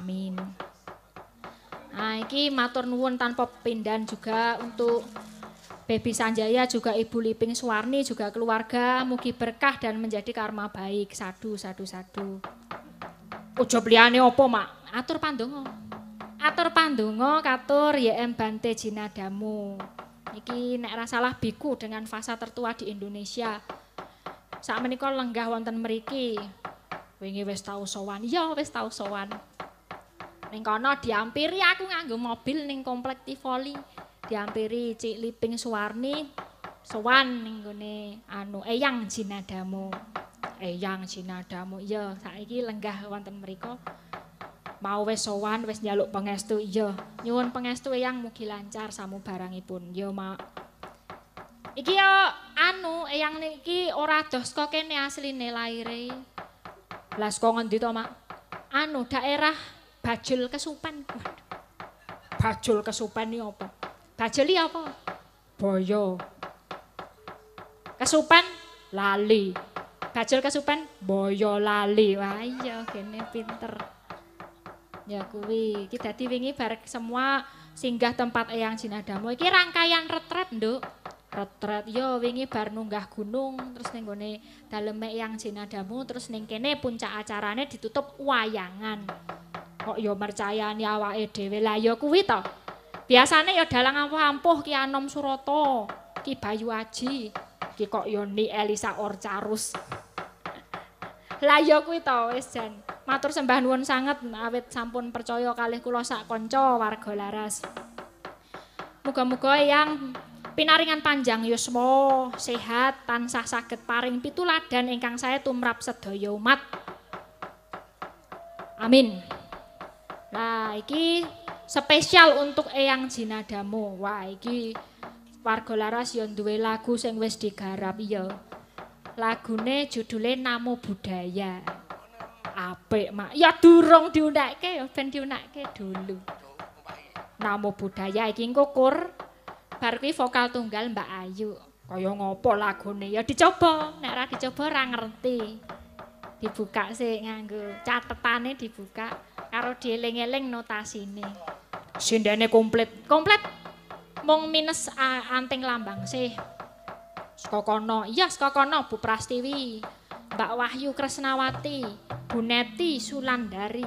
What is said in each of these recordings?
Amin. Nah, ini matur nuwun tanpa pindan juga untuk Baby Sanjaya juga Ibu Liping Suwarni juga keluarga mugi berkah dan menjadi karma baik. Sadu sadu sadu. Ojo liane opo, Mak? Atur pandonga. Atur pandonga katur YM Bante Jinadamu. Iki nek salah biku dengan fasa tertua di Indonesia. Saat menikah lenggah wonten meriki. Wingi wis tau sowan. Ya wis tau sowan. ning kono diampiri aku nganggo mobil ning komplek Tivoli. Diampiri Cik Liping Suwarni sowan ning anu Eyang Jinadamu. Eyang Jinadamu. Iya, saiki lenggah wonten mriku. Mau wis sowan, wis njaluk pangestu. Iya, nyuwun pangestu Eyang mugi lancar samubarangipun. Yo, Mak. Iki ya anu Eyang niki ora dos kok kene asline laire. Lah kok ngendi to, Mak? Anu daerah bajul kesupan. waduh. Bajul kesupan iki apa? Bajul iki apa? Boyo. Kesupan lali. Bajul kesupan boyo lali. Wah iya kene pinter. Ya kuwi, iki dadi wingi barek semua singgah tempat Eyang Jinadamo. Iki rangkaian retret, Nduk. Retret yo wingi bar nunggah gunung terus ning gone daleme Eyang Jinadamo terus ning kene puncak acarane ditutup wayangan. kok yo mercayani awake dhewe lah yo kuwi to biasane yo dalang ampuh-ampuh Ki Anom Surata Ki Bayu Aji Ki kok Ni Elisa Orcarus lah yo kuwi to wis jan matur sembah nuwun sanget awit sampun percaya kalih kula sak kanca warga laras muga-muga yang pinaringan panjang yuswa sehat tansah saged paring pituladan ingkang saya tumrap sedaya umat Amin. Nah, iki spesial untuk Eyang Jinadamu. Wah, iki warga laras yang duwe lagu sing wis digarap ya. Lagune judule Namo Budaya. Apik, Mak. Ya durung ya, ben diundakke dulu. Namo Budaya iki engko kur bar vokal tunggal Mbak Ayu. Kaya ngopo lagune? Ya dicoba, nek ora dicoba ora ngerti. dibuka sih nganggo catetane dibuka karo dieling-eling notasine. Sindane komplit. Komplit. Mung minus uh, anting lambang sih. Saka kono. Iya, saka Bu Prastiwi. Mbak Wahyu Kresnawati, Bu Neti Sulandari.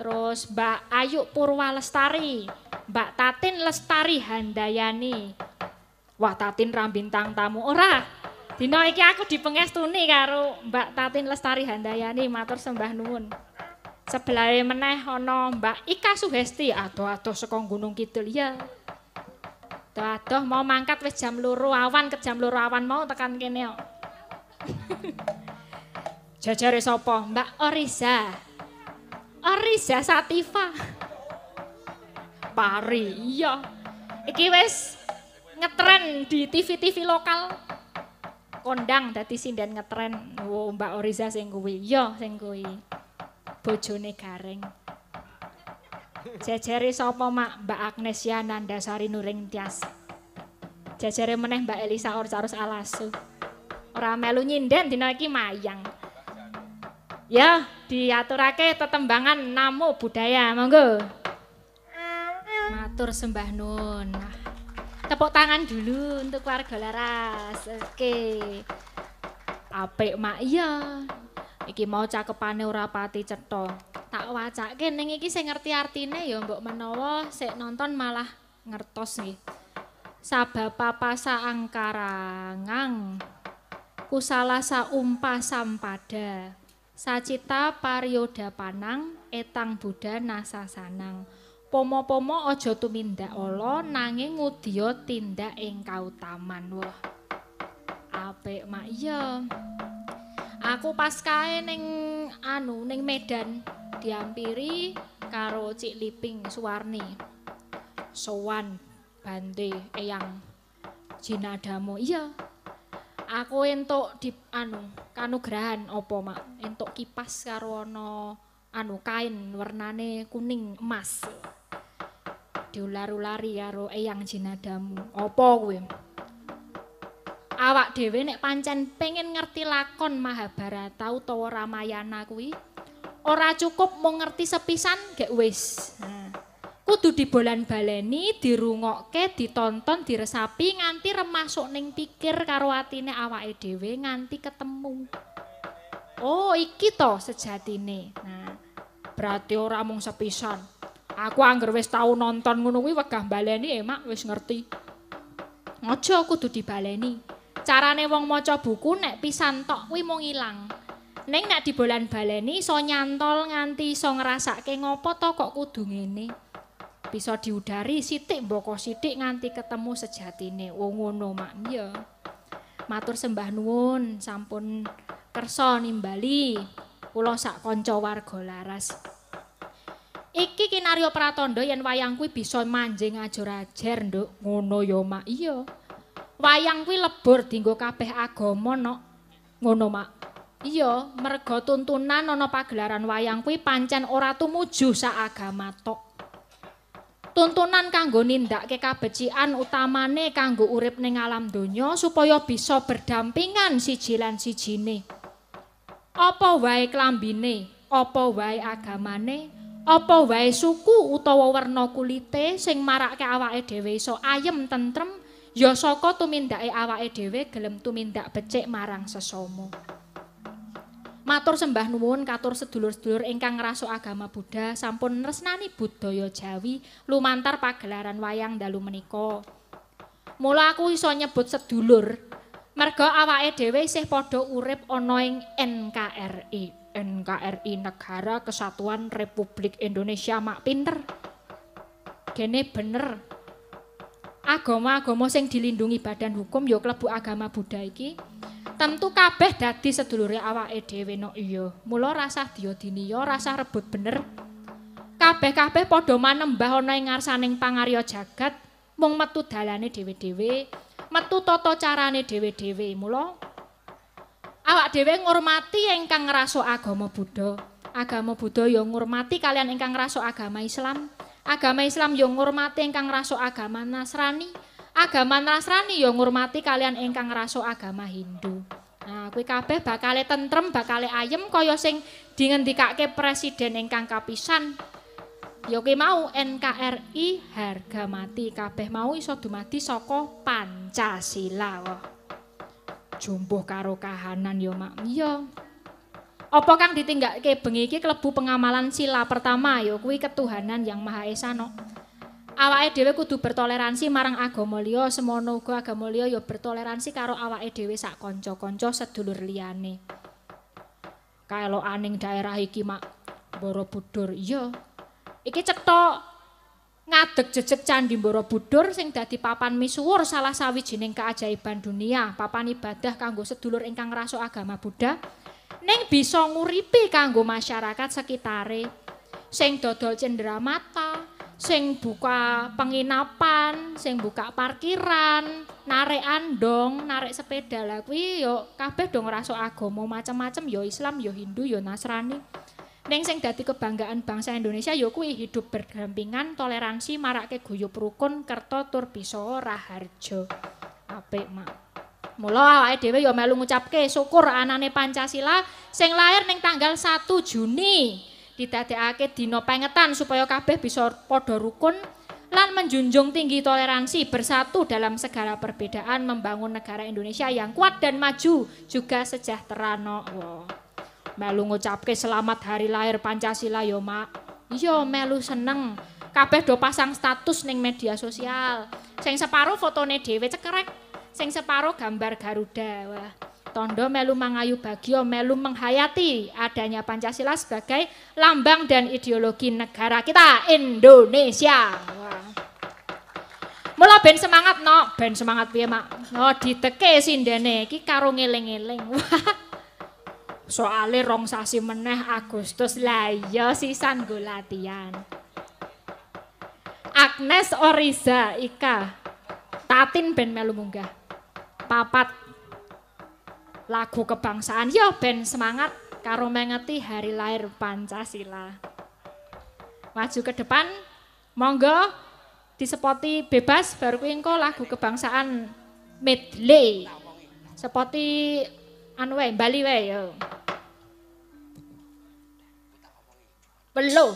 Terus Mbak Ayu Purwa Lestari, Mbak Tatin Lestari Handayani. Wah, Tatin ram bintang tamu ora. Dino iki aku dipengestuni karo Mbak Tatin Lestari Handayani matur sembah nuwun. Sebelah meneh ana Mbak Ika Suhesti ado-ado saka Gunung Kidul ya. Ado-ado mau mangkat wis jam loro awan ke jam loro awan mau tekan kene kok. Jajare sapa? Mbak Orisa. Orisa Sativa. Pari, iya. Iki wis ngetren di TV-TV lokal. kondang dadi sinden ngetren wo Mbak Orisa sing kuwi yo sing kuwi bojone garing jejere sapa Mak Mbak Agnesia Nandasari Nuring Tias jejere meneh Mbak Elisa Orcarus Alasu ora melu nyinden dina iki mayang ya diaturake tetembangan namo budaya monggo matur sembah nun tepuk tangan dulu untuk warga laras oke okay. apik mak iya iki mau cakepane ora pati cetha tak wacake ning iki sing ngerti artine ya mbok menawa sik nonton malah ngertos nggih sabab papasa angkara ngang kusala saumpa sampada sacita paryoda panang etang buddha nasasanang Pomo-pomo aja tumindak Allah nanging ngudiya tindak ing kautaman. Wah. Apik, Mak. Iya. Aku pas kae ning anu ning Medan diampiri karo Cik Liping Suwarni. Sowan bante eyang jinadamu. Iya. Aku entuk di anu kanugrahan apa, Mak? Entuk kipas karo ana anu kain warnane kuning emas. diulari-ulari karo eyang jenadamu, Apa kuwi? Awak dhewe nek pancen pengen ngerti lakon Mahabharata utawa Ramayana kuwi, ora cukup mung ngerti sepisan gek wis. Hmm. Kudu dibolan-baleni, dirungokke, ditonton, diresapi nganti remasuk ning pikir karo atine awake dhewe nganti ketemu. Oh, iki to sejatine. Nah, hmm. berarti ora mung sepisan. aku anggar wis tau nonton ngono kuwi wegah baleni emak eh, wis ngerti. Ngojo kudu dibaleni. Carane wong maca buku nek pisan tok kuwi mung ilang. Ning nek dibolan baleni iso nyantol nganti iso ngrasake ngopo to kok kudu ngene. Bisa diudari sitik mboko sithik nganti ketemu sejatine. Wong oh, ngono mak ya. Matur sembah nuwun sampun kersa nimbali kula sak kanca warga laras. iki kinario pratondo yen wayang kuwi bisa manjing ajar-ajar nduk ngono ya mak iya wayang kuwi lebur dinggo kabeh agama nok ngono mak iya merga tuntunan ana pagelaran wayang kuwi pancen ora tumuju sak agama tok tuntunan kanggo nindakke kabecikan utamane kanggo urip ning alam donya supaya bisa berdampingan siji lan sijine apa wae klambine apa wae agamane apa wae suku utawa werna kulite sing marakke awake dhewe iso ayem tentrem ya saka tumindake awake dhewe gelem tumindak becik marang sesomo. Matur sembah nuwun katur sedulur-sedulur ingkang ngrasuk agama Buddha sampun nresnani budaya Jawi lumantar pagelaran wayang dalu menika. Mula aku iso nyebut sedulur merga awake dhewe isih padha urip ana ing NKRI. NKRI Negara Kesatuan Republik Indonesia mak pinter. Gene bener. Agama-agama sing dilindungi badan hukum ya klebu agama Buddha iki. Tentu kabeh dadi sedulure awake dhewe nok iya. Mula rasah diyodini ya rasah rebut bener. Kabeh-kabeh padha manembah ana ing ngarsaning pangarya jagat mung metu dalane dhewe-dhewe, metu tata carane dhewe-dhewe. Mula awak dhewe ngurmati ingkang ngrasuk agama Buddha. Agama Buddha yo ngurmati kalian ingkang ngrasuk agama Islam. Agama Islam yo ngurmati ingkang ngrasuk agama Nasrani. Agama Nasrani yo ngurmati kalian ingkang ngrasuk agama Hindu. Nah, kuwi kabeh bakale tentrem, bakale ayem kaya sing dingendikake presiden ingkang kapisan. Yo kuwi mau NKRI harga mati kabeh mau iso dumadi saka Pancasila. Wah. jumbuh karo kahanan yo mak iya apa kang ditinggal ke bengi ini kelebu pengamalan sila pertama yo kui ketuhanan yang maha esa no awake dhewe kudu bertoleransi marang agama liya semono uga agama liya ya bertoleransi karo awake dhewe sak kanca-kanca sedulur liyane kaelo aning daerah iki mak borobudur iya iki cetok ngadeg jejeg candi Borobudur sing dadi papan misuwur salah sawijining keajaiban dunia, papan ibadah kanggo sedulur ingkang ngrasuk agama Buddha ning bisa nguripi kanggo masyarakat sekitare. Sing dodol cenderamata, sing buka penginapan, sing buka parkiran, narik andong, narik sepeda lah kuwi yo kabeh dong ngrasuk agama macam-macam yo Islam, yo Hindu, yo Nasrani. Neng sing dadi kebanggaan bangsa Indonesia ya kuwi hidup berdampingan, toleransi marake guyub rukun kerto tur bisa raharjo. Apik, Mak. Mula awake dhewe ya melu ngucapke syukur anane Pancasila sing lahir ning tanggal 1 Juni didadekake dina pengetan supaya kabeh bisa padha rukun lan menjunjung tinggi toleransi bersatu dalam segala perbedaan membangun negara Indonesia yang kuat dan maju juga sejahtera no. melu ngucapke selamat hari lahir Pancasila yo mak iya melu seneng kabeh do pasang status ning media sosial sing separo fotone dhewe cekrek. sing separo gambar Garuda wah Tondo melu mangayu bagio melu menghayati adanya Pancasila sebagai lambang dan ideologi negara kita Indonesia. Wah. Mula ben semangat no, ben semangat piye mak. No oh, diteke sindene iki karo ngeling-eling. Wah soale rong sasi meneh Agustus lah iya sisan go latihan Agnes Oriza Ika Tatin ben melu munggah papat lagu kebangsaan yo ben semangat karo mengeti hari lahir Pancasila maju ke depan monggo disepoti bebas baru engko lagu kebangsaan medley sepoti anu wae bali wae yo. Belo.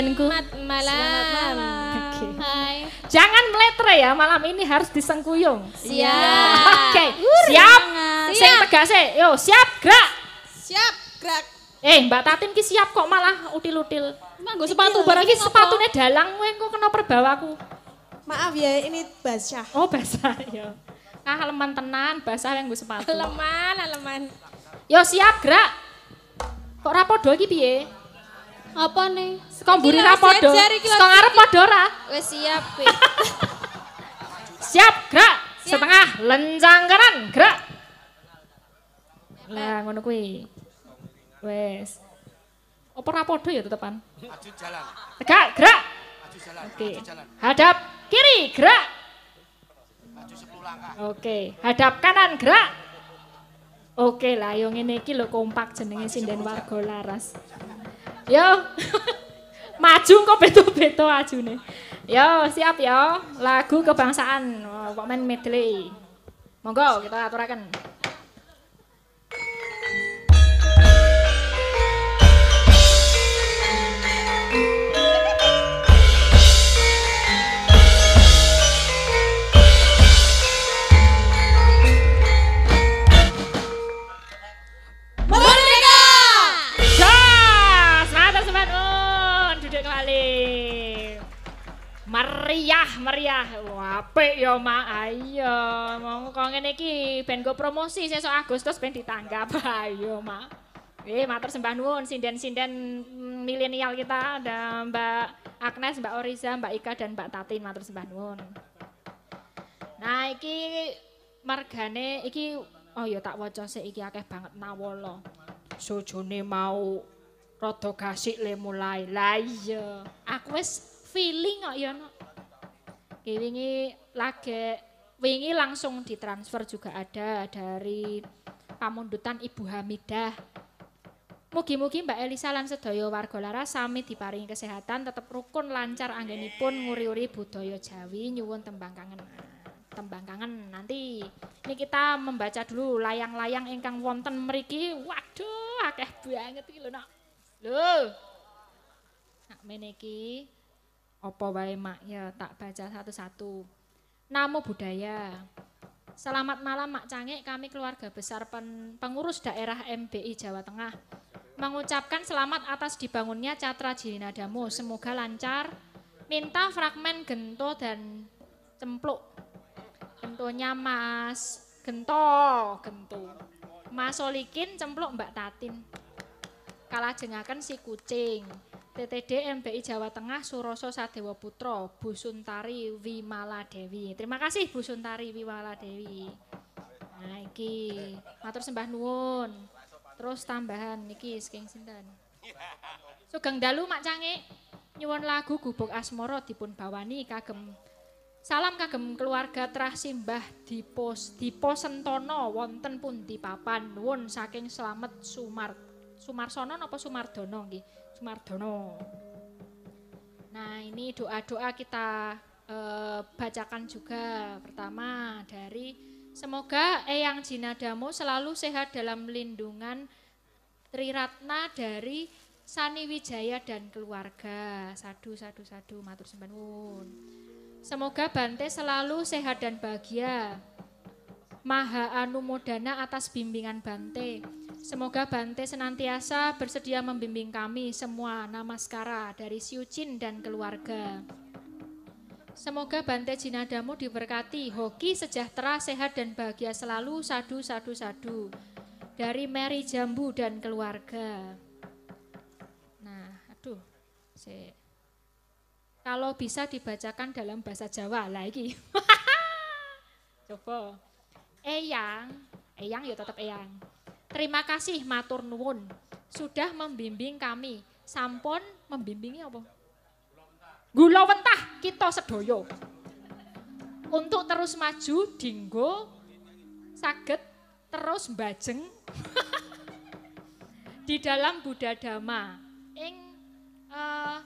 Denku. Selamat malam. Okay. Jangan meletre ya malam ini harus disengkuyung. Siap. Oke. Okay. Siap. Siap. Sing tegas Yo, siap gerak. Siap gerak. Eh, Mbak Tatin ki siap kok malah util-util. gue sepatu barang ki sepatune dalang kowe engko kena perbawaku. Maaf ya, ini basah. Oh, basah ya. Ah, leman tenan, basah yang gue sepatu. Leman, leman. Yo siap gerak. Kok rapodo iki piye? Apa nih? Kok buri iya, ra padha? Kok ngarep ora? siap. siap, gerak. Setengah lencang kanan, gerak. Lah ngono kuwi. Wes. Apa ra padha ya tetepan? Maju jalan. Tegak, gerak. Maju jalan. Oke. Hadap kiri, gerak. Maju 10 langkah. Oke, hadap kanan, gerak. Oke okay, lah, yang ini iki kompak jenenge sinden warga laras. Yo. maju kok beto-beto ajune. Yo, siap yo. Lagu kebangsaan. Pokmen medley. Monggo kita aturaken. Okay. Meriah, Mariah. Apik ya, Mak. Ayo, ah, monggo ngene iki ben go promosi sesuk Agustus ben ditanggap. Ayo, ah, Mak. Eh, matur sembah nuwun sinden-sinden milenial kita ada Mbak Agnes, Mbak Oriza, Mbak Ika dan Mbak Tatin, matur sembah nuwun. Nah, iki margane iki oh ya tak waca sik iki akeh banget nawala. Sojone mau rada kasik le mulai. Lah iya, aku wis feeling kok ya no. wingi lagi wingi langsung ditransfer juga ada dari pamundutan Ibu Hamidah. Mugi-mugi Mbak Elisa lan sedaya warga laras sami diparingi kesehatan tetap rukun lancar anggenipun nguri-uri budaya Jawi nyuwun tembang kangen. Tembang kangen nanti ini kita membaca dulu layang-layang ingkang wonten mriki. Waduh akeh banget iki lho nak. Lho. Nak meniki Opo wae mak ya tak baca satu-satu. Namo budaya. Selamat malam Mak cange kami keluarga besar pen, pengurus daerah MBI Jawa Tengah. Mengucapkan selamat atas dibangunnya Catra Jirinadamu, semoga lancar. Minta fragmen gento dan cempluk. Gentonya Mas Gento, Gento. Mas Solikin cempluk Mbak Tatin. Kalah jengakan si kucing. PTD MBI Jawa Tengah Suroso Sadewa Putra Bu Suntari Terima kasih Busuntari Wimaladewi. Wimala Dewi. Nah iki matur sembah nuwun. Terus tambahan iki sing sinten? Sugeng dalu Mak Cange. Nyuwun lagu Gubuk Asmoro dipun bawani kagem Salam kagem keluarga Trah Simbah Dipos Diposentono wonten pun papan nuwun saking selamat Sumar Sumarsono napa Sumardono nggih. Sumardono. Nah, ini doa-doa kita e, bacakan juga. Pertama dari semoga Eyang Jinadamu selalu sehat dalam lindungan Triratna dari Sani Wijaya dan keluarga. Sadu, sadu, sadu, matur Semoga Bante selalu sehat dan bahagia Maha Anumodana atas bimbingan Bante. Semoga Bante senantiasa bersedia membimbing kami semua nama namaskara dari Siucin dan keluarga. Semoga Bante Jinadamu diberkati, hoki sejahtera, sehat dan bahagia selalu, sadu, sadu, sadu. Dari Mary Jambu dan keluarga. Nah, aduh, si. kalau bisa dibacakan dalam bahasa Jawa lagi. Coba. Eyang, Eyang ya tetap Eyang. Terima kasih matur nuwun sudah membimbing kami. Sampun membimbingi apa? Gula wentah kita sedoyo. Untuk terus maju dinggo saged terus mbajeng di dalam Buddha Dhamma. Ing eh,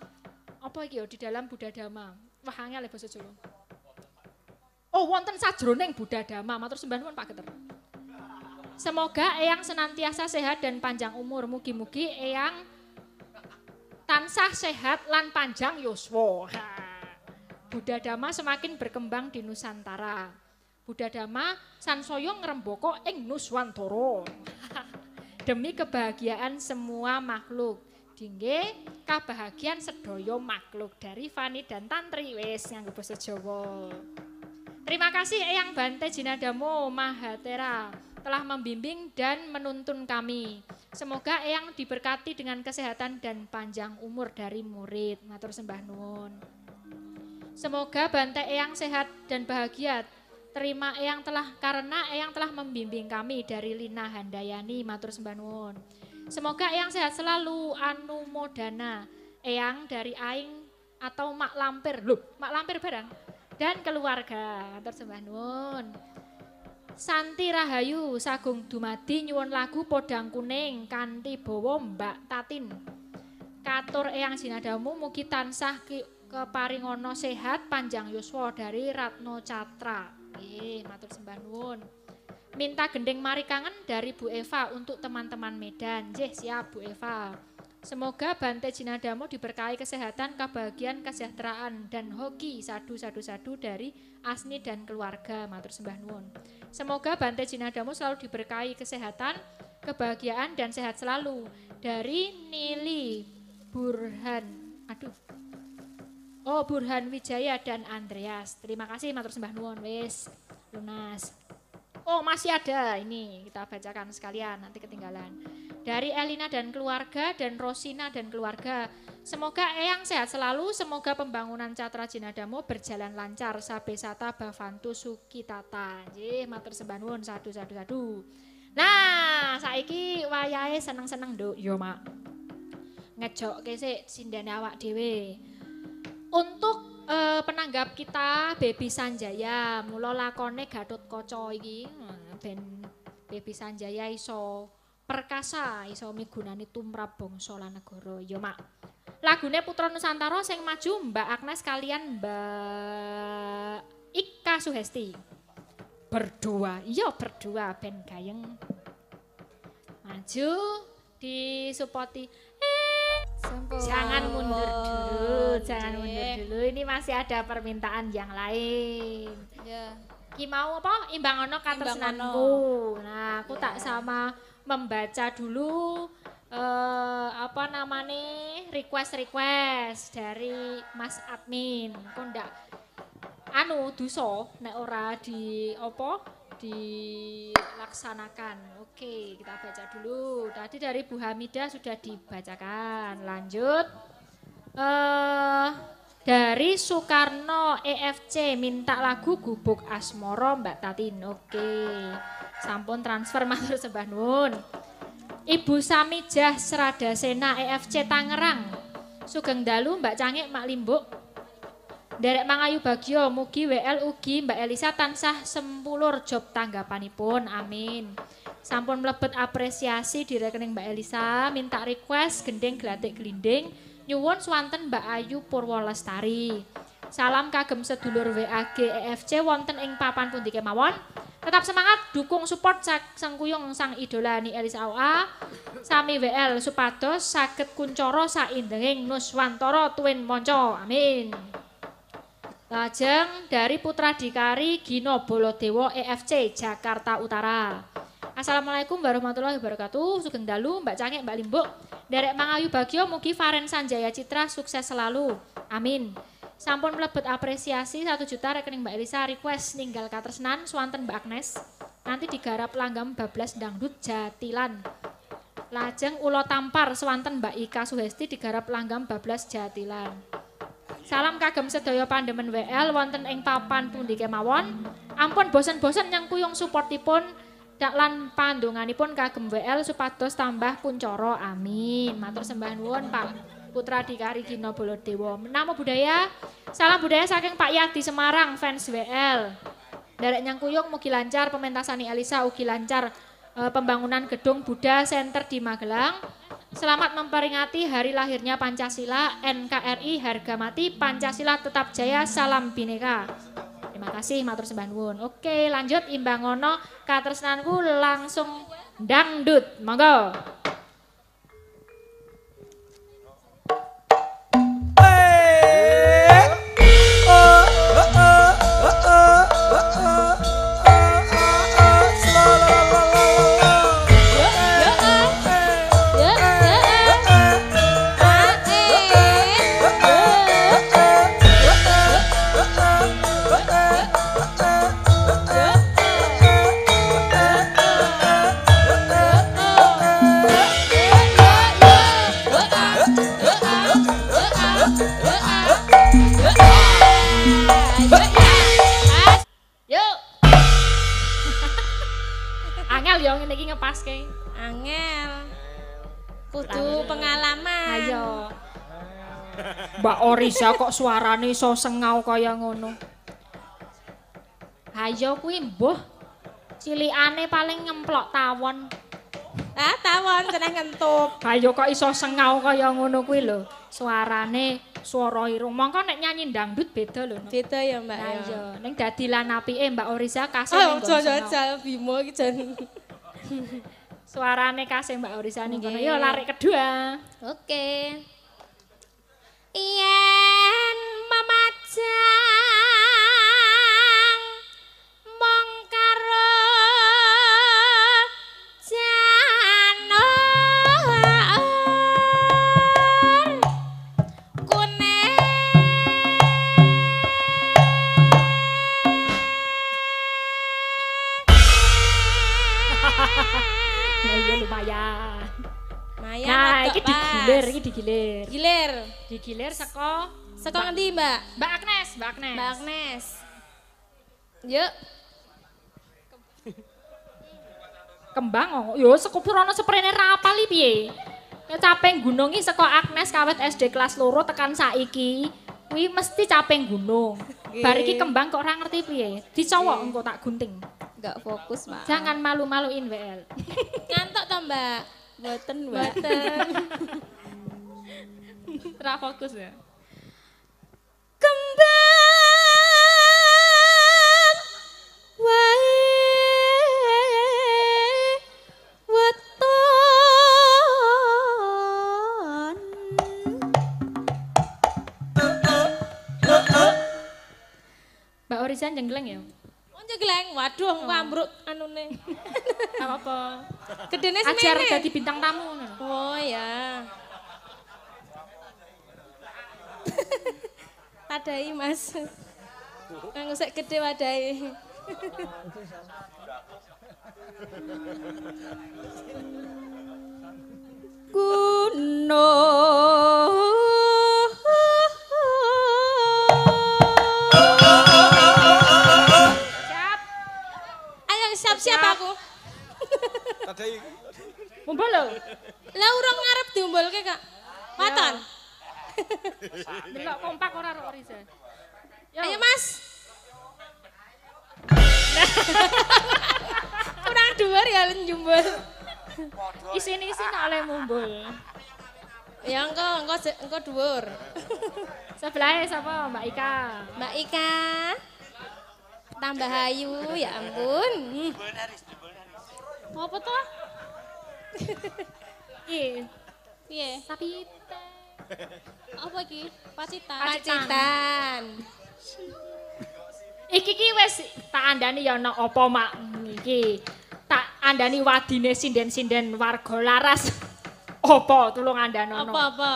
apa iki di dalam Buddha Dhamma. Wah angel basa Jawa. Oh, wonten sajroning Buddha Dhamma, matur sembah nuwun Pak Keter. Semoga Eyang senantiasa sehat dan panjang umur. Mugi-mugi Eyang tansah sehat lan panjang yuswa. Buddha Dhamma semakin berkembang di Nusantara. Buddha Dhamma sansaya ngrembaka ing Nuswantara. Demi kebahagiaan semua makhluk. Dingge kebahagiaan sedaya makhluk dari vani dan Tantri. Wis, nganggo basa Jawa. Terima kasih Eyang Bante Jinadamo Mahatera telah membimbing dan menuntun kami. Semoga Eyang diberkati dengan kesehatan dan panjang umur dari murid. Matur sembah nuwun. Semoga Bante Eyang sehat dan bahagia. Terima Eyang telah karena Eyang telah membimbing kami dari Lina Handayani. Matur sembah nuwun. Semoga Eyang sehat selalu anu Modana. Eyang dari Aing atau Mak Lampir. Loh, Mak Lampir barang dan keluarga. Matur sembah nun. Santi Rahayu Sagung Dumadi nyuwun lagu Podang Kuning kanthi bawa Mbak Tatin. Katur eyang sinadamu mugi tansah keparingono Paringono sehat panjang yuswa dari Ratno Catra. Eh, matur sembah nuwun. Minta gending mari kangen dari Bu Eva untuk teman-teman Medan. Nggih, siap Bu Eva. Semoga Bante Jinadamu diberkahi kesehatan, kebahagiaan, kesejahteraan, dan hoki sadu-sadu-sadu dari Asni dan keluarga. Matur sembah nuwun. Semoga Bante Jinadamu selalu diberkahi kesehatan, kebahagiaan, dan sehat selalu dari Nili Burhan. Aduh. Oh, Burhan Wijaya dan Andreas. Terima kasih matur sembah nuwun. Wis lunas. Oh, masih ada ini. Kita bacakan sekalian nanti ketinggalan dari Elina dan keluarga dan Rosina dan keluarga. Semoga Eyang sehat selalu, semoga pembangunan Catra Jinadamo berjalan lancar. Sabe Sata Bavantu Sukitata. Nggih, matur sembah satu satu satu. Nah, saiki wayahe seneng-seneng, do, Yo, iya, Mak. Ngejokke sik sindene awak dhewe. Untuk eh, penanggap kita Baby Sanjaya, mula lakone Gatut Kaca iki hmm, ben Baby Sanjaya iso perkasa iso migunani tumrap bangsa lan negara ya mak lagune Putra Nusantara sing maju Mbak Agnes kalian Mbak Ika Suhesti berdua iya berdua ben gayeng maju disupoti eh, jangan mundur dulu jangan mundur dulu ini masih ada permintaan yang lain ya yeah. Ki mau apa? ono katresnanku. Nah, aku tak sama membaca dulu eh, apa namanya request request dari Mas admin kok ndak anu duso nek ora di opo dilaksanakan. Oke, kita baca dulu. Tadi dari Bu Hamida sudah dibacakan. Lanjut. Eh dari Soekarno EFC minta lagu Gubuk Asmoro Mbak Tatin. Oke. Sampun transfer matur sembah nuwun. Ibu Samijah Serada Sena EFC Tangerang. Sugeng dalu Mbak Cangik Mak Limbuk. Derek Mangayu Bagyo Mugi WL Ugi Mbak Elisa tansah sempulur job tanggapanipun. Amin. Sampun mlebet apresiasi di rekening Mbak Elisa, minta request gendeng gelatik gelinding nyuwun swanten Mbak Ayu Purwolestari. Salam kagem sedulur WAG EFC wonten ing papan pundi kemawon. Tetap semangat, dukung support sak sang idola ni Elisa Aua, sami WL supados sakit kuncoro indenging nuswantoro Twin monco. Amin. Lajeng dari Putra Dikari Gino Bolodewo EFC Jakarta Utara. Assalamualaikum warahmatullahi wabarakatuh. Sugeng dalu Mbak Cangek, Mbak Limbuk. Derek Mangayu Bagio mugi Faren Sanjaya Citra sukses selalu. Amin. sampun mlebet apresiasi 1 juta rekening Mbak Elisa request ninggal katresnan swanten Mbak Agnes nanti digarap langgam bablas dangdut jatilan lajeng ulo tampar swanten Mbak Ika Suhesti digarap langgam bablas jatilan Salam kagem sedaya pandemen WL wonten ing papan pundi kemawon. Ampun bosen-bosen yang supportipun dak lan pandunganipun kagem WL supados tambah kuncoro. Amin. Matur sembah nuwun, Pak. putra di Kari Gino Bolodewo. Nama budaya, salam budaya saking Pak Yati Semarang, fans WL. Derek Nyangkuyung mugi lancar, pementasan Elisa ugi lancar e, pembangunan gedung Buddha Center di Magelang. Selamat memperingati hari lahirnya Pancasila, NKRI harga mati, Pancasila tetap jaya, salam bineka. Terima kasih, matur sembangun, Oke, lanjut imbangono katresnanku langsung dangdut. Monggo. Angel yo ngene iki ngepaske. Angel. Kudu pengalaman. Ayo. Mbak Orisa kok suarane iso sengau kaya ngono. Hayo kuwi mbuh cilikane paling nyemplok tawon. Ah, tawon tenan ngentup. Kayo kok iso sengau kaya ngono kuwi lho. Suarane swara irung. Mongko nek nyanyi dangdut beda lho. Beda ya, Mbak. Nah, ya. Ning dadi lanapike Mbak Orisa kasih. Oh, ojo Bimo iki jan. Suarane kasih Mbak Orisa ning kono. Yo larik kedua. Oke. Okay. Yen mamajan Senayan Nah, ini digilir, ini digilir. Gilir. Digilir seko seko nanti Mbak? Mbak Agnes, Mbak Agnes. Mbak Agnes. Yuk. Kembang oh, yo seko Purana seprene ra li piye? Ya caping gunungi seko Agnes kawet SD kelas loro tekan saiki. Wih mesti capek gunung. Bar kembang kok orang ngerti piye. Dicowok engko tak gunting. Enggak fokus, Mbak. Jangan malu-maluin WL. Ngantuk to, Mbak? Boten, boten. Ra fokus ya. Kembang wae weton. Mbak Orisan jenggeleng ya? Oh jenggeleng, waduh aku oh. ambruk anune. apa-apa. Gedene Ajar jadi bintang tamu ngono. Oh ya. Padai Mas. Nang sik gedhe wadai. Kuno siap siap aku Tadi. Umbul lho. Lah urung ngarep diumbulke, Kak. Maton. Delok kompak ora ro Riza. Ayo, Mas. Kurang dhuwur ya lin jumbul. Isin-isin oleh mumbul. Ya engko, engko engko dhuwur. Sebelahe sapa? Mbak Ika. Mbak Ika. Tambah ayu, ya ampun. Hmm. Mau apa tuh? Iya. Iya. Sapi. Apa lagi? Pacitan. Pacitan. Iki ki wes tak andani ya nong opo mak iki tak andani wadine sinden sinden wargo laras opo tulung anda nono. Apa apa?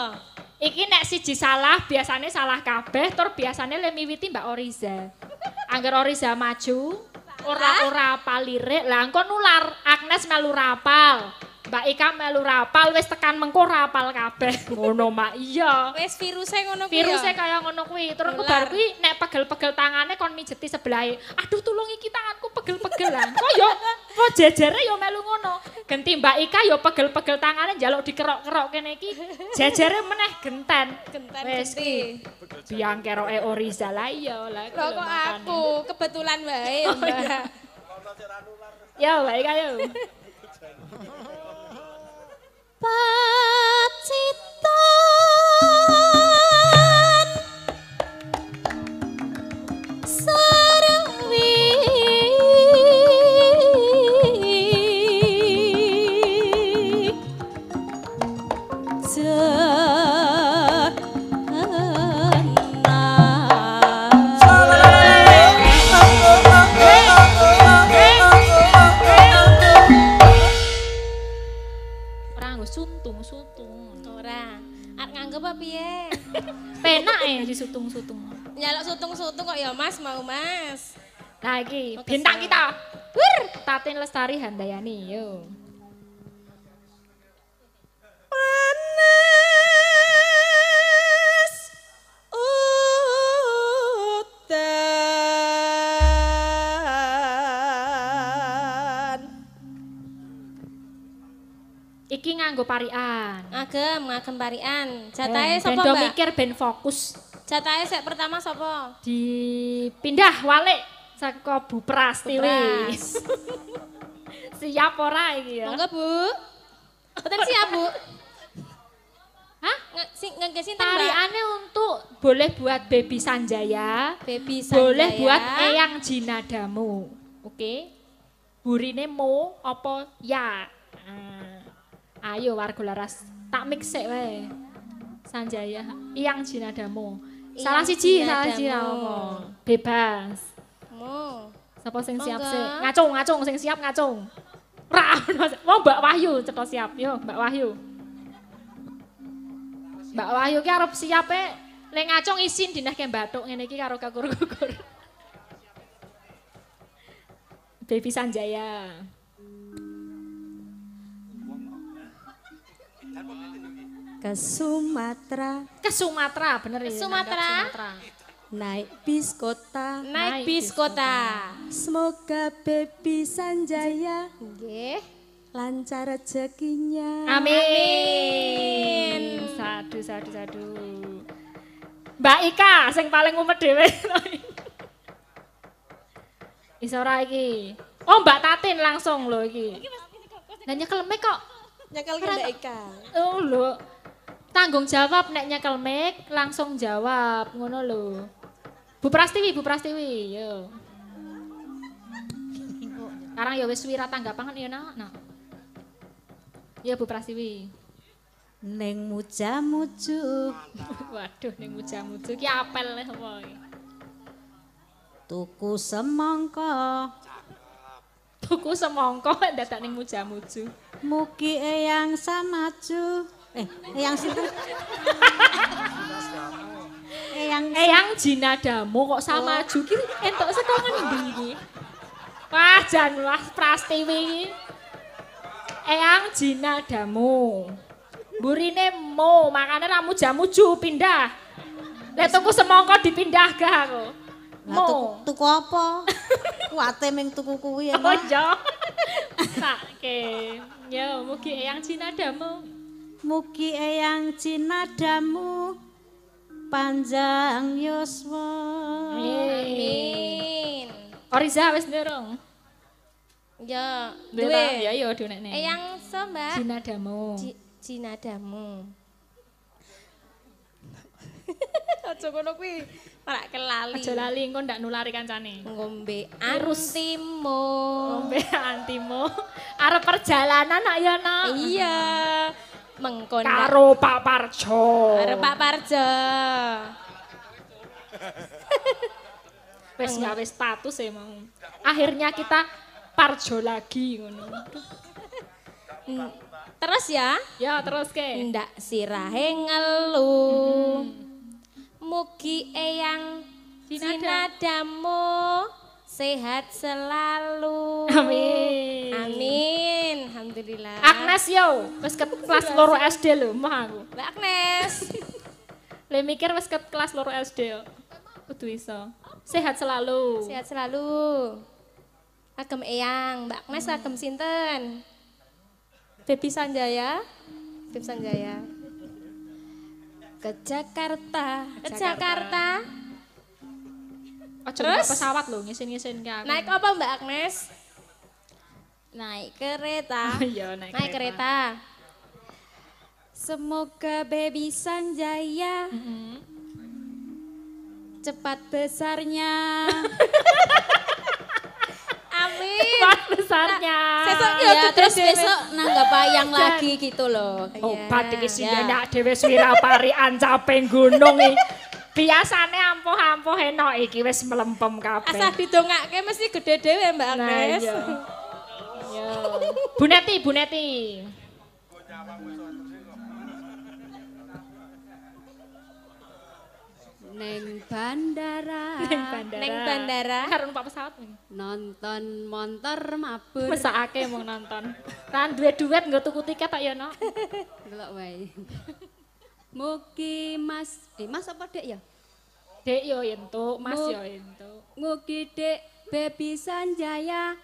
Iki nek siji salah biasanya salah kabeh tur biasanya lemiwiti mbak Oriza. Angger Oriza maju ora ora apal lirik lah engko nular Agnes melu rapal Mbak Ika melu rapal, wis tekan mengko rapal kabeh. Ngono mak iya. Wis virusnya ngono kuwi. Virusnya kaya ngono kuwi. Terus aku bar kuwi nek pegel-pegel tangane kon mijeti sebelah. Aduh tulungi iki tanganku pegel-pegelan. Kok yo po yo melu ngono. Genti Mbak Ika yo pegel-pegel tangane njaluk dikerok-kerok kene iki. Jejere meneh genten. Genten wis kuwi. Biang keroke Oriza lah iya lah. kok aku kebetulan wae. Oh, ya, Ika ayo. Pacita nganggo parian. Agem, ngagem parian. Ya, Jatahe sapa, Mbak? mikir ben fokus. Jatahe sek pertama sapa? Dipindah walik saka Bu Prasti siap ora iki ya? Monggo, Bu. Betul siap, Bu. Hah? nggak sinten, Mbak? untuk boleh buat baby Sanjaya, baby Sanjaya. Boleh buat Eyang Jinadamu. Oke. Okay. Burine mo opo ya? ayo warga laras tak mix sik wae Sanjaya iyang jinadamu salah siji salah siji apa bebas mu sapa sing siap sih ngacung ngacung sing siap ngacung ra Mbak Wahyu cetok siap yo Mbak Wahyu Mbak Wahyu ki arep siap e lek ngacung isin dinah ke batuk ngene iki karo kagur-kagur Baby Sanjaya. Ke Sumatera. Ke Sumatera, bener ya. Sumatera. Sumatera. Naik bis kota. Naik, bis kota. Semoga baby Sanjaya. Nggih. Lancar rezekinya. Amin. Sadu, sadu, sadu. Mbak Ika, sing paling umat dhewe. Isora iki. Oh Mbak Tatin langsung loh iki. Nanya kelemek kok. nyekel ke Mbak Eka. Oh lho. Tanggung jawab nek nyekel mic langsung jawab ngono lho. Bu Prastiwi, Bu Prastiwi, yo. Sekarang ya wis wira tanggapan kan ya nak. nak? Ya Bu Prastiwi. Neng muja muju. Waduh, neng muja muju. Ki apel lah, boy. Tuku semangka. tuku semangka ndadak ning muja-muju. Mugi eyang samaju. Eh, eyang situ. eyang eyang jinadamu kok samaju ki entuk saka ngendi iki? Wah, janlah prastiwi. Eyang jinadamu. Burine mo, makane ramu jamuju pindah. Lek tuku semangka dipindah gak aku. Lah tuku, apa? Kuate ming tuku kuwi ya. Oh, yo. Sakke. Yo, mugi eyang jinadamu. Mugi eyang jinadamu, panjang yuswa. Amin. Oriza wis ndurung. Ya, duwe. Ya yo dunekne. Eyang so, Mbak. Jinadamu. Jinadamu. Aja ngono kuwi. Ora kelali. Aja lali engko ndak nulari kancane. Ngombe antimo. Ngombe antimo. Arep perjalanan nak ya nak. Iya. Mengkon karo Pak Parjo. Karo Pak Parjo. Wes gawe status ya Akhirnya kita Parjo lagi ngono. Hmm. Terus ya? Ya terus ke. Ndak sirahe ngeluh mugi eyang dinadamu sehat selalu. Amin. Amin. Alhamdulillah. Agnes yo, wes ke kelas loro SD lho, mah aku. Mbak Agnes. Le mikir wes ke kelas loro SD yo. Kudu iso. Sehat selalu. Sehat selalu. Agem Eyang, Mbak Agnes hmm. agem sinten? Baby Sanjaya. Baby Sanjaya. Ke Jakarta. Ke Jakarta. Jakarta. Terus? Oh, Terus? pesawat loh ngisin-ngisin ke aku. Naik apa Mbak Agnes? Naik kereta. Oh, iya, naik, naik kereta. kereta. Semoga baby Sanjaya mm -hmm. cepat besarnya. Amin. Obat besarnya. Sesok ya, terus besok nanggapa yang lagi gitu loh. Obat oh, iki sing enak dhewe swirapari ancaping gunung iki. Biasane ampuh-ampuh enak iki wis melempem kabeh. Asah didongake mesti gede dhewe Mbak Agnes. Nah, buneti Bu Neti. Neng bandara. Neng bandara. Neng pesawat Nonton montor mabur. Masa ake mau nonton. Kan duet-duet gak tuku tiket tak ya no. Gelok wey. Muki mas, eh mas apa dek ya? Dek yo itu, mas yo itu. Muki dek baby sanjaya.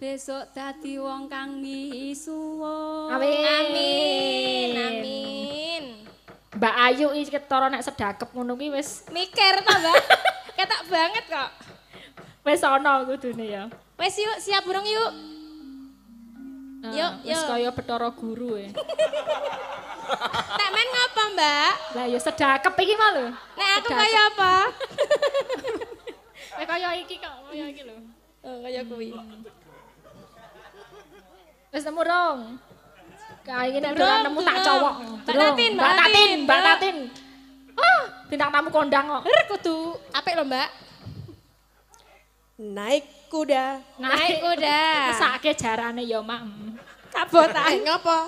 Besok tadi wong kang misuwo. Amin. Amin. Mbak Ayu iki ketara nek sedakep ngono kuwi wis mikir ta, Mbak? Ketak banget kok. Wis ana kudune ya. Wis yuk, siap burung yuk. yuk, ah, yuk. Wis kaya petara guru ya. E. Tak men ngapa, Mbak? Lah ya sedakep iki mah lho. Nek aku kaya apa? Eh kaya iki kok, kaya iki lho. Oh, kaya kuwi. Wis nemu Kayak gini ada nemu tak cowok. Mbak Tatin, Mbak Tatin, Mbak Oh, bintang tamu kondang kok. Rrr, kutu. Apa lo Mbak? Naik kuda. Naik kuda. Sake jarane ya, Mak. Kabotan. Ngapa?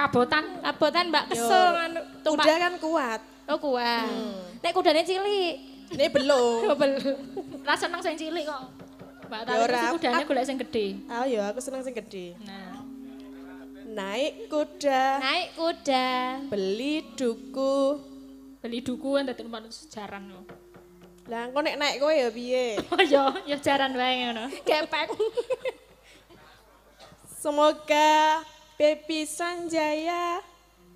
Kabotan. Kabotan, Mbak. Kesel. Kuda kan kuat. Oh, kuat. Hmm. Nek kudanya cilik. Ini belum. Oh, belum. Rasa seneng sing cilik kok. Mbak Tatin kudanya golek sing gede. Oh, iya, aku seneng sing gede. Nah. Naik kuda. Naik kuda. Beli duku. Beli duku kan dadi manut jarang lho. Lah kau naik naik kau ya biye Oh ya, ya jaran ya loh. kepek Semoga Pepi Sanjaya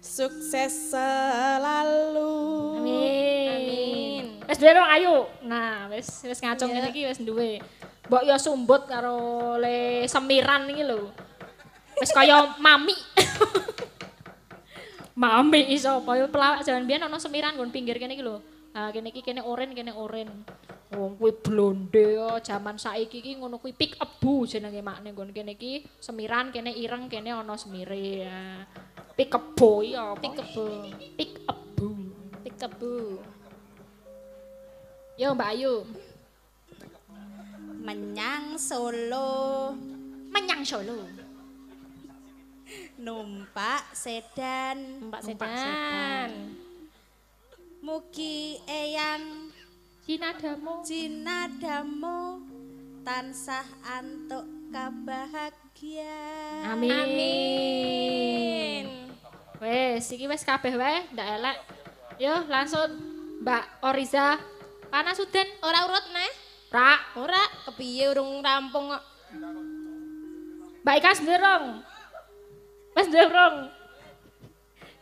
sukses selalu. Amin. Amin. Wis dong ayo. Nah, wes wes ngacung yeah. ngene dua. Bok Mbok ya sumbut karo le semiran ini loh Wis kaya mami. mami iso apa pelawak jaman biyen ana semiran nggon pinggir kene iki lho. Ha uh, kene iki kene oren kene oren. Wong kuwi blonde yo jaman saiki iki ngono kuwi pick up bu jenenge makne nggon kene iki semiran kene ireng kene ana semire. Ya. Ah, pick up boy yo. Pick up. Pick up bu. Pick up bu. Yo Mbak Ayu. Menyang Solo. Menyang Solo. numpak sedan numpak sedan mugi eyang cinadamu cinadamu tansah antuk kabahagiaan amin, amin. wes iki wes kabeh wae ndak elek yo langsung mbak Oriza panas sudan ora urut neh ora ora kepiye urung rampung kok mbak Ika sendiri Mas Durung.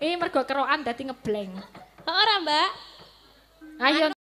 Ini mergo keroan dadi ngebleng. Ora, Mbak. Ayo.